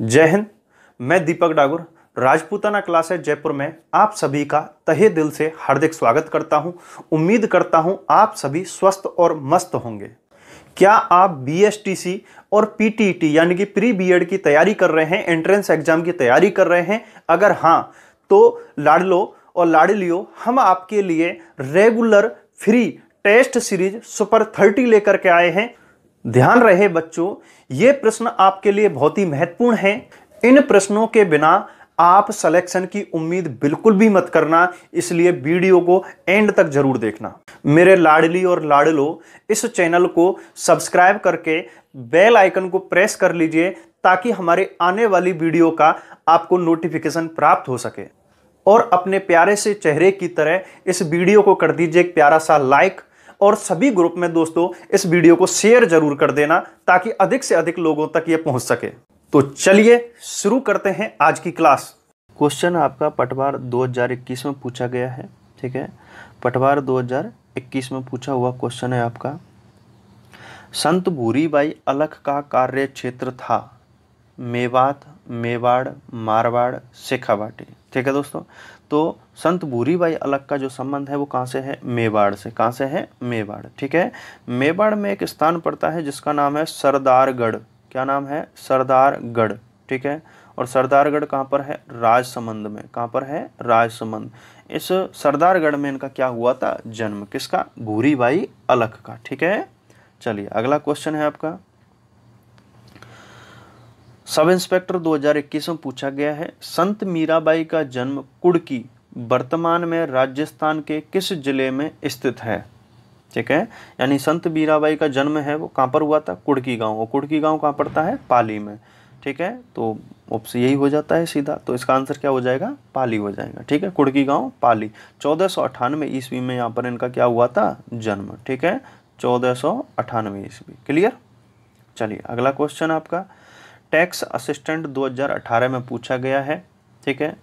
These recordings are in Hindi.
जय हिंद मैं दीपक डागुर राजपूताना क्लास है जयपुर में आप सभी का तहे दिल से हार्दिक स्वागत करता हूं उम्मीद करता हूं आप सभी स्वस्थ और मस्त होंगे क्या आप बीएसटीसी और पीटीटी e यानी कि प्री बीएड की तैयारी कर रहे हैं एंट्रेंस एग्जाम की तैयारी कर रहे हैं अगर हाँ तो लाडलो और लाडलियो हम आपके लिए regular free test series super thirty लेकर के आए हैं ध्यान रहे बच्चों ये प्रश्न आपके लिए बहुत ही महत्वपूर्ण है इन प्रश्नों के बिना आप सिलेक्शन की उम्मीद बिल्कुल भी मत करना इसलिए वीडियो को एंड तक जरूर देखना मेरे लाडली और लाडलो इस चैनल को सब्सक्राइब करके बेल आइकन को प्रेस कर लीजिए ताकि हमारे आने वाली वीडियो का आपको नोटिफिकेशन प्राप्त हो सके और अपने प्यारे से चेहरे की तरह इस वीडियो को कर दीजिए एक प्यारा सा लाइक और सभी ग्रुप में दोस्तों इस वीडियो को शेयर जरूर कर देना ताकि अधिक से अधिक लोगों तक ये पहुंच सके तो चलिए शुरू करते हैं आज की क्लास क्वेश्चन आपका पटवार 2021 में पूछा गया है ठीक है पटवार 2021 में पूछा हुआ क्वेश्चन है आपका संत भूरीबाई अलख का कार्य क्षेत्र था मेवात मेवाड़ मारवाड़ शेखावाटी ठीक है दोस्तों तो संत भूरीबाई अलग का जो संबंध है वो कहाँ से है मेवाड़ से कहाँ से है मेवाड़ ठीक है मेवाड़ में एक स्थान पड़ता है जिसका नाम है सरदारगढ़ क्या नाम है सरदारगढ़ ठीक है और सरदारगढ़ कहाँ पर है राजसमंद में कहाँ पर है राजसमंद इस सरदारगढ़ में इनका क्या हुआ था जन्म किसका भूरीबाई अलख का ठीक है चलिए अगला क्वेश्चन है आपका सब इंस्पेक्टर 2021 में पूछा गया है संत मीराबाई का जन्म कुड़की वर्तमान में राजस्थान के किस जिले में स्थित है ठीक है यानी संत मीराबाई का जन्म है वो कहाँ पर हुआ था कुड़की गांव और कुड़की गांव कहाँ पड़ता है पाली में ठीक है तो ऑप्शन यही हो जाता है सीधा तो इसका आंसर क्या हो जाएगा पाली हो जाएगा ठीक है कुड़की गांव पाली चौदह सौ अठानवे ईस्वी में यहाँ पर इनका क्या हुआ था जन्म ठीक है चौदह सौ अठानवे ईस्वी क्लियर चलिए अगला क्वेश्चन आपका टैक्स असिस्टेंट 2018 में पूछा गया है ठीक है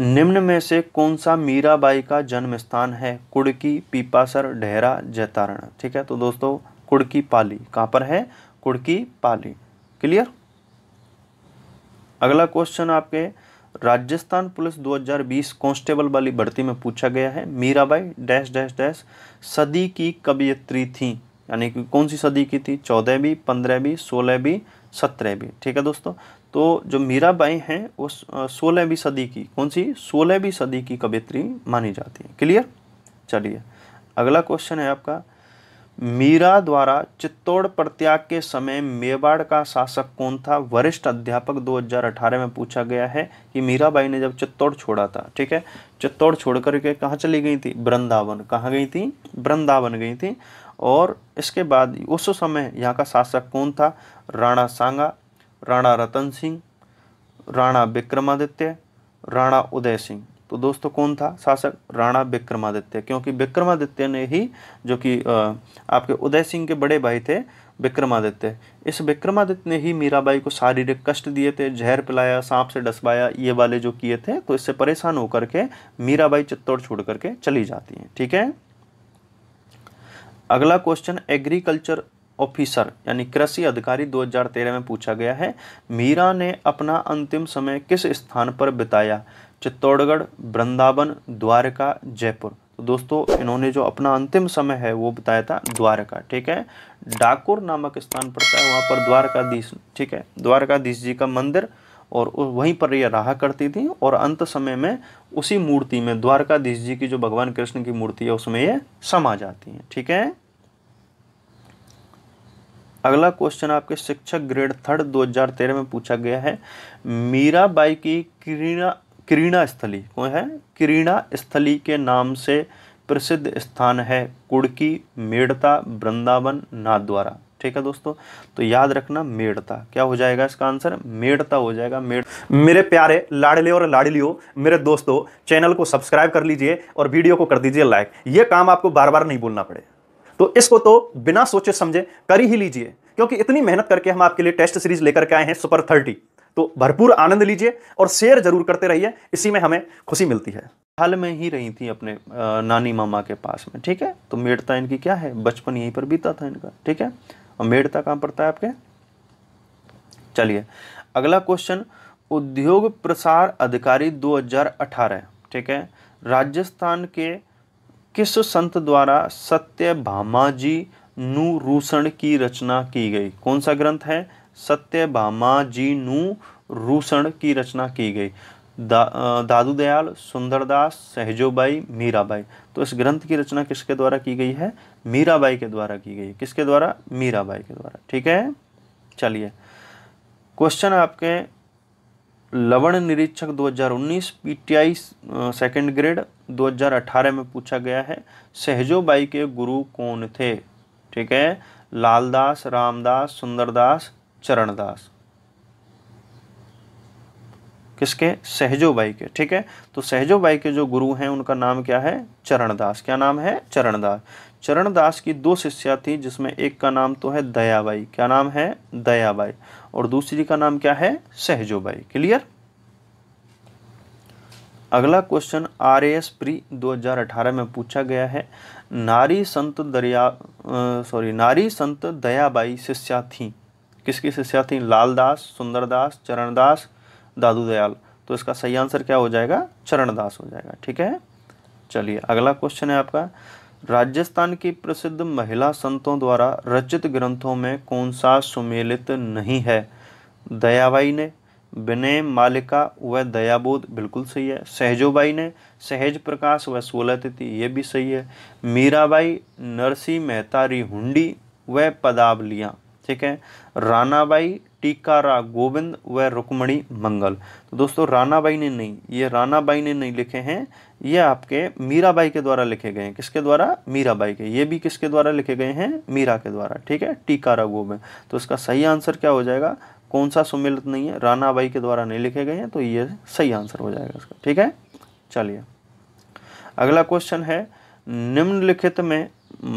निम्न में से कौन सा मीराबाई का जन्म स्थान है कुड़की पीपासर डेहरा जैतारण ठीक है तो दोस्तों कुड़की पाली कहां पर है कुड़की पाली क्लियर अगला क्वेश्चन आपके राजस्थान पुलिस 2020 कांस्टेबल वाली भर्ती में पूछा गया है मीराबाई डैश डैश डैश सदी की कवियत्री थी यानी कि कौन सी सदी की थी चौदहवीं पंद्रहवीं सोलहवीं सत्रहवीं ठीक है दोस्तों तो जो मीराबाई हैं वो सोलहवीं सदी की कौन सी सोलहवीं सदी की कवित्री मानी जाती है क्लियर चलिए अगला क्वेश्चन है आपका मीरा द्वारा चित्तौड़ प्रत्याग के समय मेवाड़ का शासक कौन था वरिष्ठ अध्यापक 2018 में पूछा गया है कि मीराबाई ने जब चित्तौड़ छोड़ा था ठीक है चित्तौड़ छोड़ करके कहाँ चली गई थी वृंदावन कहाँ गई थी वृंदावन गई थी और इसके बाद उस समय यहाँ का शासक कौन था राणा सांगा राणा रतन सिंह राणा विक्रमादित्य राणा उदय सिंह तो दोस्तों कौन था शासक राणा विक्रमादित्य क्योंकि विक्रमादित्य ने ही जो कि आपके उदय सिंह के बड़े भाई थे विक्रमादित्य इस विक्रमादित्य ने ही मीराबाई को शारीरिक कष्ट दिए थे जहर पिलाया सांप से डसवाया ये वाले जो किए थे तो इससे परेशान होकर के मीराबाई चित्तौड़ छोड़ करके चली जाती हैं ठीक है अगला क्वेश्चन एग्रीकल्चर ऑफिसर यानी कृषि अधिकारी 2013 में पूछा गया है मीरा ने अपना अंतिम समय किस स्थान पर बिताया चित्तौड़गढ़ वृंदावन द्वारका जयपुर तो दोस्तों इन्होंने जो अपना अंतिम समय है वो बताया था द्वारका ठीक है डाकुर नामक स्थान पड़ता है वहाँ पर द्वारकाधीश ठीक है द्वारकाधीश जी का मंदिर और वहीं पर यह रहा करती थी और अंत समय में उसी मूर्ति में द्वारकाधीश जी की जो भगवान कृष्ण की मूर्ति है उसमें ये समा जाती हैं ठीक है अगला क्वेश्चन आपके शिक्षक ग्रेड थर्ड 2013 में पूछा गया है मीरा बाई की किरीना किरीना स्थली कौन है किरीना स्थली के नाम से प्रसिद्ध स्थान है कुड़की मेड़ता वृंदावन द्वारा ठीक है दोस्तों तो याद रखना मेड़ता क्या हो जाएगा इसका आंसर मेड़ता हो जाएगा मेड़ मेरे प्यारे लाडले और लाडलियो मेरे दोस्तों चैनल को सब्सक्राइब कर लीजिए और वीडियो को कर दीजिए लाइक ये काम आपको बार बार नहीं बोलना पड़े तो इसको तो बिना सोचे समझे कर ही लीजिए क्योंकि इतनी मेहनत करके हम आपके लिए टेस्ट सीरीज लेकर के आए हैं सुपर थर्टी तो भरपूर आनंद लीजिए और शेयर जरूर करते रहिए इसी में हमें खुशी मिलती है हाल में ही रही थी अपने नानी मामा के पास में ठीक है तो मेड़ता इनकी क्या है बचपन यहीं पर बीता था इनका ठीक है और मेड़ता कहाँ पड़ता है आपके चलिए अगला क्वेश्चन उद्योग प्रसार अधिकारी 2018 ठीक है राजस्थान के किस संत द्वारा सत्य भामाजी जी रूषण की रचना की गई कौन सा ग्रंथ है सत्य भामा जी नूरूषण रूषण की रचना की गई दा, दादू दयाल सुंदरदास सहजोबाई मीराबाई तो इस ग्रंथ की रचना किसके द्वारा की गई है मीराबाई के द्वारा की गई किसके द्वारा मीराबाई के द्वारा ठीक है चलिए क्वेश्चन आपके लवण निरीक्षक 2019 पीटीआई सेकंड ग्रेड 2018 में पूछा गया है सहजोबाई के गुरु कौन थे ठीक है लालदास रामदास सुंदरदास चरणदास किसके सहजो बाई के ठीक है तो सहजो बाई के जो गुरु हैं उनका नाम क्या है चरणदास क्या नाम है चरणदास चरणदास की दो शिष्या थी जिसमें एक का नाम तो है दयाबाई क्या नाम है दयाबाई और दूसरी का नाम क्या है सहजोबाई क्लियर अगला क्वेश्चन आर एस प्री 2018 में पूछा गया है नारी संत दरिया सॉरी नारी संत दयाबाई शिष्या थी किसकी शिष्या थी लालदास सुंदरदास चरणदास दादू दयाल तो इसका सही आंसर क्या हो जाएगा चरणदास हो जाएगा ठीक है चलिए अगला क्वेश्चन है आपका राजस्थान की प्रसिद्ध महिला संतों द्वारा रचित ग्रंथों में कौन सा सुमेलित नहीं है दयाबाई ने विनय मालिका व दयाबोध बिल्कुल सही है सहजोबाई ने सहज प्रकाश व सोलह तिथि ये भी सही है मीराबाई नरसी मेहतारी हुंडी व पदावलियाँ ठीक है रानाबाई टीकारा गोविंद व रुक्मणी मंगल तो दोस्तों रानाबाई ने नहीं ये रानाबाई ने नहीं लिखे हैं ये आपके मीराबाई के द्वारा लिखे गए हैं किसके द्वारा मीराबाई के ये भी किसके द्वारा लिखे गए हैं मीरा के द्वारा ठीक है टीकारा गोविंद तो इसका सही आंसर क्या हो जाएगा कौन सा सुमिलित नहीं है रानाबाई के द्वारा नहीं लिखे गए हैं तो ये सही आंसर हो जाएगा इसका ठीक है चलिए अगला क्वेश्चन है निम्नलिखित में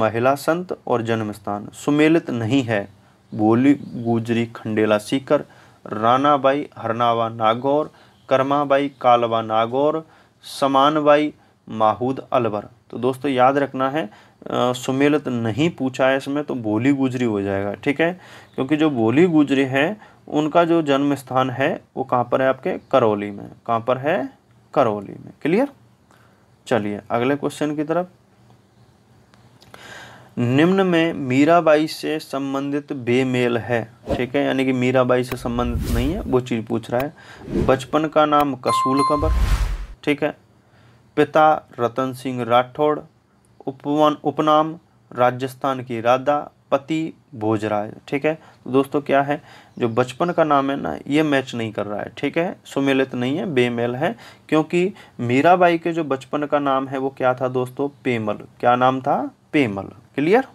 महिला संत और जन्म स्थान सुमेलित नहीं है बोली गुजरी खंडेला सीकर रानाबाई हरनावा नागौर कर्माबाई कालवा नागौर समानबाई माहूद अलवर तो दोस्तों याद रखना है सुमेलत नहीं पूछा है इसमें तो बोली गुजरी हो जाएगा ठीक है क्योंकि जो बोली गुजरी है उनका जो जन्म स्थान है वो कहाँ पर है आपके करौली में कहाँ पर है करौली में क्लियर चलिए अगले क्वेश्चन की तरफ निम्न में मीराबाई से संबंधित बेमेल है ठीक है यानी कि मीराबाई से संबंधित नहीं है वो चीज़ पूछ रहा है बचपन का नाम कसूल कबर ठीक है पिता रतन सिंह राठौड़ उपवन उपनाम राजस्थान की राधा पति भोजराज ठीक है तो दोस्तों क्या है जो बचपन का नाम है ना ये मैच नहीं कर रहा है ठीक है सुमेलित नहीं है बेमेल है क्योंकि मीराबाई के जो बचपन का नाम है वो क्या था दोस्तों पेमल क्या नाम था पेमल क्लियर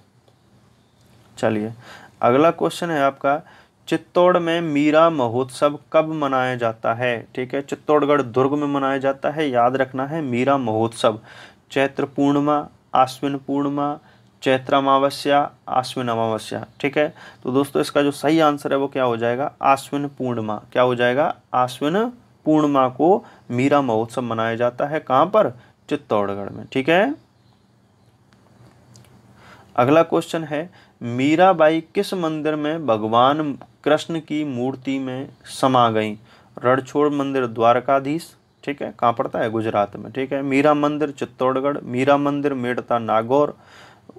चलिए अगला क्वेश्चन है आपका चित्तौड़ में मीरा महोत्सव कब मनाया जाता है ठीक है चित्तौड़गढ़ दुर्ग में मनाया जाता है याद रखना है मीरा महोत्सव चैत्र पूर्णिमा आश्विन पूर्णिमा चैत्र अमावस्या आश्विन अमावस्या ठीक है तो दोस्तों इसका जो सही आंसर है वो क्या हो जाएगा आश्विन पूर्णिमा क्या हो जाएगा आश्विन पूर्णिमा को मीरा महोत्सव मनाया जाता है कहाँ पर चित्तौड़गढ़ में ठीक है अगला क्वेश्चन है मीराबाई किस मंदिर में भगवान कृष्ण की मूर्ति में समा गई रणछोड़ मंदिर द्वारकाधीश ठीक है कहाँ पड़ता है गुजरात में ठीक है मीरा मंदिर चित्तौड़गढ़ मीरा मंदिर मेड़ता नागौर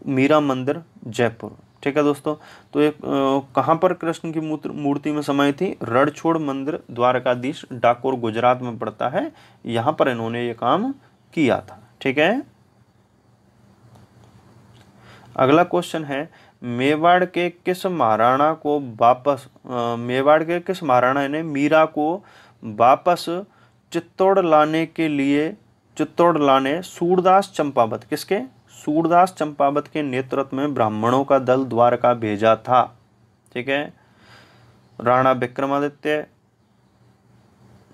मीरा मंदिर जयपुर ठीक है दोस्तों तो एक कहाँ पर कृष्ण की मूर्ति में समाई थी रणछोड़ मंदिर द्वारकाधीश डाकोर गुजरात में पड़ता है यहाँ पर इन्होंने ये काम किया था ठीक है अगला क्वेश्चन है मेवाड़ के किस महाराणा को वापस मेवाड़ के किस महाराणा ने मीरा को वापस चित्तौड़ लाने के लिए चित्तौड़ लाने सूरदास चंपावत किसके सूरदास चंपावत के नेतृत्व में ब्राह्मणों का दल द्वारका भेजा था ठीक है राणा विक्रमादित्य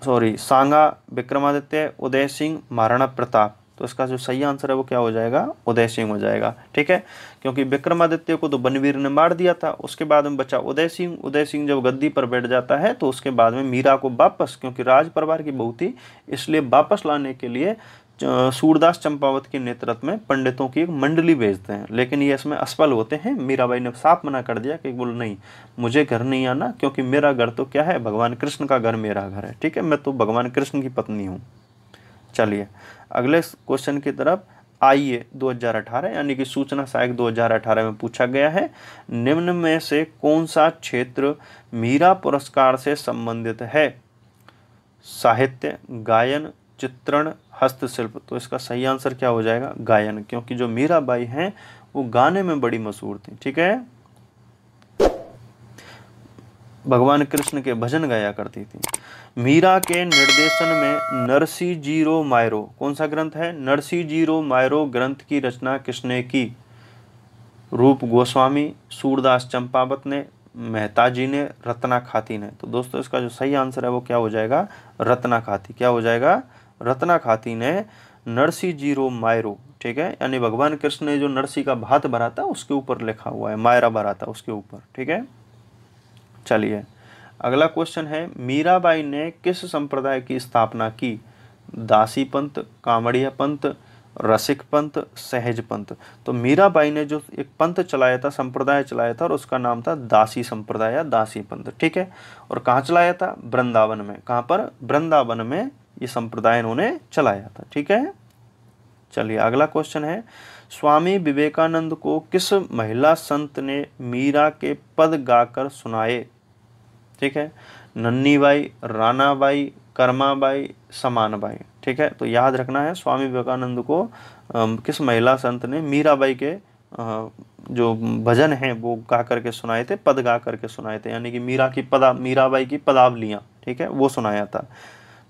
सॉरी सांगा विक्रमादित्य उदय सिंह महाराणा प्रताप तो इसका जो सही आंसर है वो क्या हो जाएगा उदय सिंह हो जाएगा ठीक है क्योंकि विक्रमादित्य को तो बनवीर ने मार दिया था उसके बाद में बचा उदय सिंह उदय सिंह जब गद्दी पर बैठ जाता है तो उसके बाद में मीरा को वापस क्योंकि राज परिवार की बहू थी इसलिए वापस लाने के लिए सूरदास चंपावत के नेतृत्व में पंडितों की एक मंडली भेजते हैं लेकिन ये इसमें असफल होते हैं मीराबाई ने साफ मना कर दिया कि बोल नहीं मुझे घर नहीं आना क्योंकि मेरा घर तो क्या है भगवान कृष्ण का घर मेरा घर है ठीक है मैं तो भगवान कृष्ण की पत्नी हूँ चलिए अगले क्वेश्चन की तरफ आइए 2018 यानी कि सूचना सहायक 2018 में पूछा गया है निम्न में से कौन सा क्षेत्र मीरा पुरस्कार से संबंधित है साहित्य गायन चित्रण हस्तशिल्प तो इसका सही आंसर क्या हो जाएगा गायन क्योंकि जो मीरा बाई हैं वो गाने में बड़ी मशहूर थी ठीक है भगवान कृष्ण के भजन गाया करती थी मीरा के निर्देशन में नरसी जीरो मायरो कौन सा ग्रंथ है नरसी जीरो मायरो ग्रंथ की रचना किसने की रूप गोस्वामी सूरदास चंपावत ने मेहता जी ने रत्ना खाती ने तो दोस्तों इसका जो सही आंसर है वो क्या हो जाएगा रत्ना खाती क्या हो जाएगा रत्ना खाती ने नरसी जीरो मायरो ठीक है यानी भगवान कृष्ण ने जो नरसी का भात भरा था उसके ऊपर लिखा हुआ है मायरा भरा था उसके ऊपर ठीक है चलिए अगला क्वेश्चन है मीराबाई ने किस संप्रदाय की स्थापना की दासी पंत कांवड़िया पंथ रसिक पंथ सहज पंथ तो मीराबाई ने जो एक पंथ चलाया था संप्रदाय चलाया था और उसका नाम था दासी संप्रदाय या दासी पंथ ठीक है और कहाँ चलाया था वृंदावन में कहाँ पर वृंदावन में ये संप्रदाय इन्होंने चलाया था ठीक है चलिए अगला क्वेश्चन है स्वामी विवेकानंद को किस महिला संत ने मीरा के पद गाकर सुनाए ठीक है नन्नी बाई राना बाई कर्मा बाई समान बाई ठीक है तो याद रखना है स्वामी विवेकानंद को आ, किस महिला संत ने मीराबाई के आ, जो भजन हैं वो गा करके सुनाए थे पद गा करके सुनाए थे यानी कि मीरा की पदा मीराबाई की पदावलियाँ ठीक है वो सुनाया था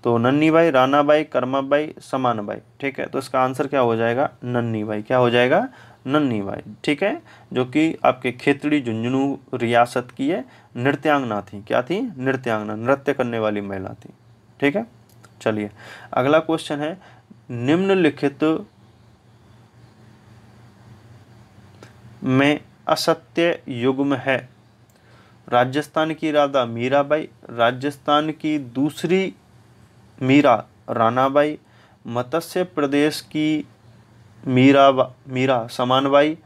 तो नन्नी बाई राना बाई कर्मा बाई समान बाई ठीक है तो इसका आंसर क्या हो जाएगा नन्नी बाई क्या हो जाएगा नन्ही बाई ठीक है जो कि आपके खेतड़ी झुंझुनू रियासत की है नृत्यांगना थी क्या थी नृत्यांगना नृत्य करने वाली महिला थी ठीक है चलिए अगला क्वेश्चन है निम्नलिखित में असत्य युग्म है राजस्थान की राधा मीराबाई राजस्थान की दूसरी मीरा रानाबाई मत्स्य प्रदेश की मीरा मीरा समानबाई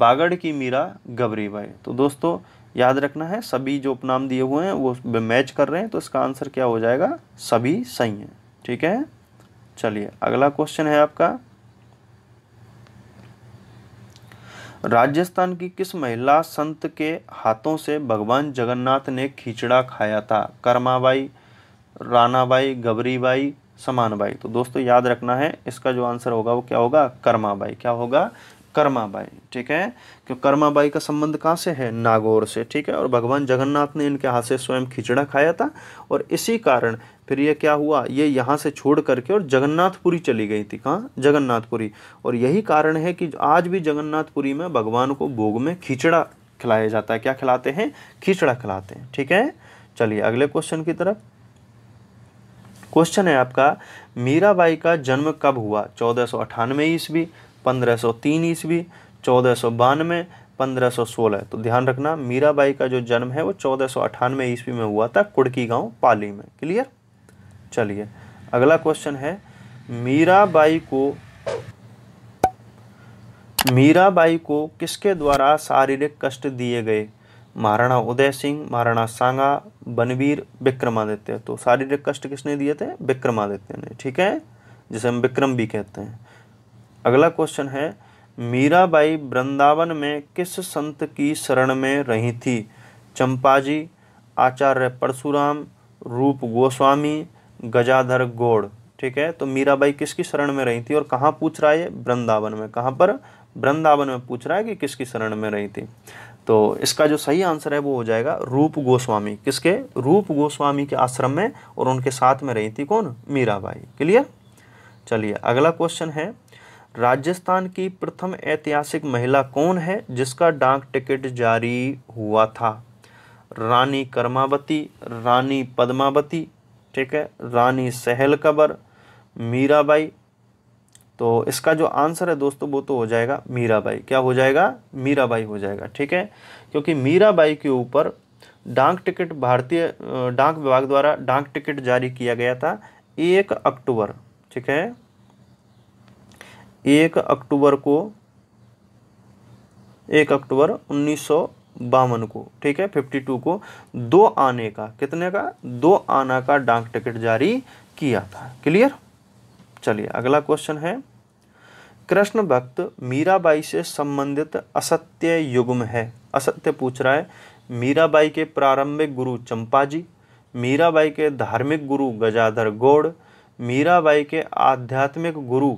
बागड़ की मीरा गबरी बाई तो दोस्तों याद रखना है सभी जो उपनाम दिए हुए हैं वो मैच कर रहे हैं तो इसका आंसर क्या हो जाएगा सभी सही हैं ठीक है चलिए अगला क्वेश्चन है आपका राजस्थान की किस महिला संत के हाथों से भगवान जगन्नाथ ने खिचड़ा खाया था कर्माबाई रानाबाई गबरीबाई समानुबाई तो दोस्तों याद रखना है इसका जो आंसर होगा वो क्या होगा कर्माबाई क्या होगा कर्माबाई ठीक है क्यों तो कर्माबाई का संबंध कहाँ से है नागौर से ठीक है और भगवान जगन्नाथ ने इनके हाथ से स्वयं खिचड़ा खाया था और इसी कारण फिर ये क्या हुआ ये यहाँ से छोड़ करके और जगन्नाथपुरी चली गई थी कहाँ जगन्नाथपुरी और यही कारण है कि आज भी जगन्नाथपुरी में भगवान को भोग में खिचड़ा खिलाया जाता है क्या खिलाते हैं खिचड़ा खिलाते हैं ठीक है चलिए अगले क्वेश्चन की तरफ क्वेश्चन है आपका मीराबाई का जन्म कब हुआ चौदह सौ अठानवे ईस्वी पंद्रह सौ तीन ईस्वी चौदह सौ बानवे पंद्रह सौ सोलह तो ध्यान रखना मीराबाई का जो जन्म है वो चौदह सौ अठानवे ईस्वी में हुआ था कुड़की गांव पाली में क्लियर चलिए अगला क्वेश्चन है मीराबाई को मीराबाई को किसके द्वारा शारीरिक कष्ट दिए गए महाराणा उदय सिंह महाराणा सांगा बनवीर विक्रमादित्य तो शारीरिक कष्ट किसने दिए थे विक्रमादित्य ने ठीक है जिसे हम विक्रम भी कहते हैं अगला क्वेश्चन है मीराबाई वृंदावन में किस संत की शरण में रही थी चंपाजी आचार्य परशुराम रूप गोस्वामी गजाधर गोड़ ठीक है तो मीराबाई किसकी शरण में रही थी और कहाँ पूछ रहा है वृंदावन में कहाँ पर वृंदावन में पूछ रहा है कि किसकी शरण में रही थी तो इसका जो सही आंसर है वो हो जाएगा रूप गोस्वामी किसके रूप गोस्वामी के आश्रम में और उनके साथ में रही थी कौन मीराबाई क्लियर चलिए अगला क्वेश्चन है राजस्थान की प्रथम ऐतिहासिक महिला कौन है जिसका डाक टिकट जारी हुआ था रानी कर्मावती रानी पद्मावती ठीक है रानी सहल कबर मीराबाई तो इसका जो आंसर है दोस्तों वो तो हो जाएगा मीराबाई क्या हो जाएगा मीराबाई हो जाएगा ठीक है क्योंकि मीराबाई के ऊपर डाक टिकट भारतीय डाक विभाग द्वारा डाक टिकट जारी किया गया था एक अक्टूबर ठीक है एक अक्टूबर को एक अक्टूबर उन्नीस बावन को ठीक है फिफ्टी टू को दो आने का कितने का दो आना का डाक टिकट जारी किया था क्लियर चलिए अगला क्वेश्चन है कृष्ण भक्त मीराबाई से संबंधित असत्य युग्म है असत्य पूछ रहा है मीराबाई के प्रारंभिक गुरु चंपाजी मीराबाई के धार्मिक गुरु गजाधर गौड़ मीराबाई के आध्यात्मिक गुरु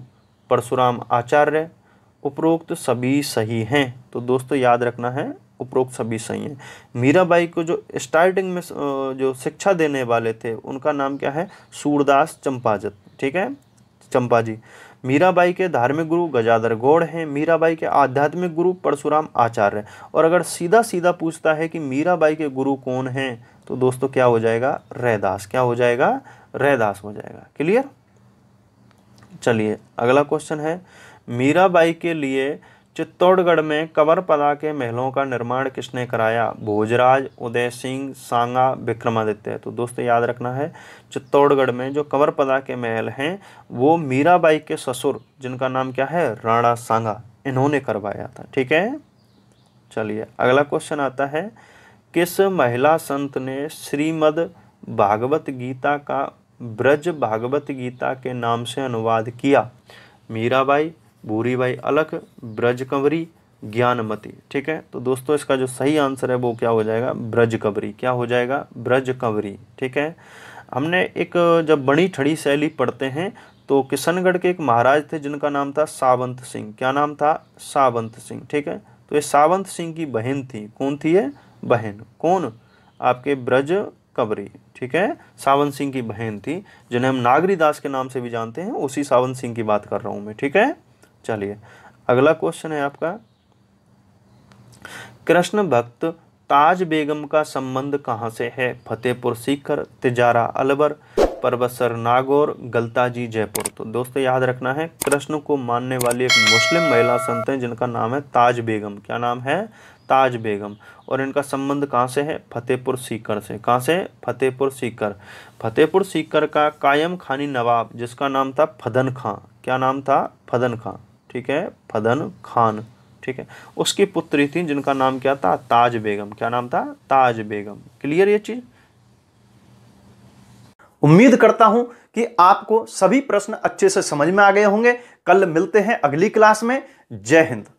परशुराम आचार्य उपरोक्त सभी सही हैं तो दोस्तों याद रखना है उपरोक्त सभी सही हैं मीराबाई को जो स्टार्टिंग में जो शिक्षा देने वाले थे उनका नाम क्या है सूरदास चंपाजत ठीक है चंपा जी मीराबाई के धार्मिक गुरु गजाधर गौड़ हैं मीराबाई के आध्यात्मिक गुरु परशुराम आचार्य और अगर सीधा सीधा पूछता है कि मीराबाई के गुरु कौन हैं तो दोस्तों क्या हो जाएगा रैदास क्या हो जाएगा रैदास हो जाएगा क्लियर चलिए अगला क्वेश्चन है मीराबाई के लिए चित्तौड़गढ़ में कंवरपदा के महलों का निर्माण किसने कराया भोजराज उदय सिंह सांगा विक्रमादित्य तो दोस्तों याद रखना है चित्तौड़गढ़ में जो कंवरपदा के महल हैं वो मीराबाई के ससुर जिनका नाम क्या है राणा सांगा इन्होंने करवाया था ठीक है चलिए अगला क्वेश्चन आता है किस महिला संत ने श्रीमद भागवत गीता का ब्रज भागवत गीता के नाम से अनुवाद किया मीराबाई भूरी भाई अलख ब्रजकंवरी ज्ञानमती ठीक है तो दोस्तों इसका जो सही आंसर है वो क्या हो जाएगा ब्रजकंवरी क्या हो जाएगा ब्रजकंवरी ठीक है हमने एक जब बड़ी ठड़ी शैली पढ़ते हैं तो किशनगढ़ के एक महाराज थे जिनका नाम था सावंत सिंह क्या नाम था सावंत सिंह ठीक है तो ये सावंत सिंह की बहन थी कौन थी ये बहन कौन आपके ब्रज कंवरी ठीक है सावंत सिंह की बहन थी जिन्हें हम नागरी दास के नाम से भी जानते हैं उसी सावंत सिंह की बात कर रहा हूँ मैं ठीक है चलिए अगला क्वेश्चन है आपका कृष्ण भक्त ताज बेगम का संबंध कहाँ से है फतेहपुर सीकर तिजारा अलवर परबसर नागौर गलताजी जयपुर तो दोस्तों याद रखना है कृष्ण को मानने वाली एक मुस्लिम महिला संत हैं जिनका नाम है ताज बेगम क्या नाम है ताज बेगम और इनका संबंध कहाँ से है फतेहपुर सीकर से कहाँ से फतेहपुर सीकर फतेहपुर सीकर का कायम खानी नवाब जिसका नाम था फदन खां क्या नाम था फदन खां ठीक है फदन खान ठीक है उसकी पुत्री थी जिनका नाम क्या था ताज बेगम क्या नाम था ताज बेगम क्लियर ये चीज़ उम्मीद करता हूं कि आपको सभी प्रश्न अच्छे से समझ में आ गए होंगे कल मिलते हैं अगली क्लास में जय हिंद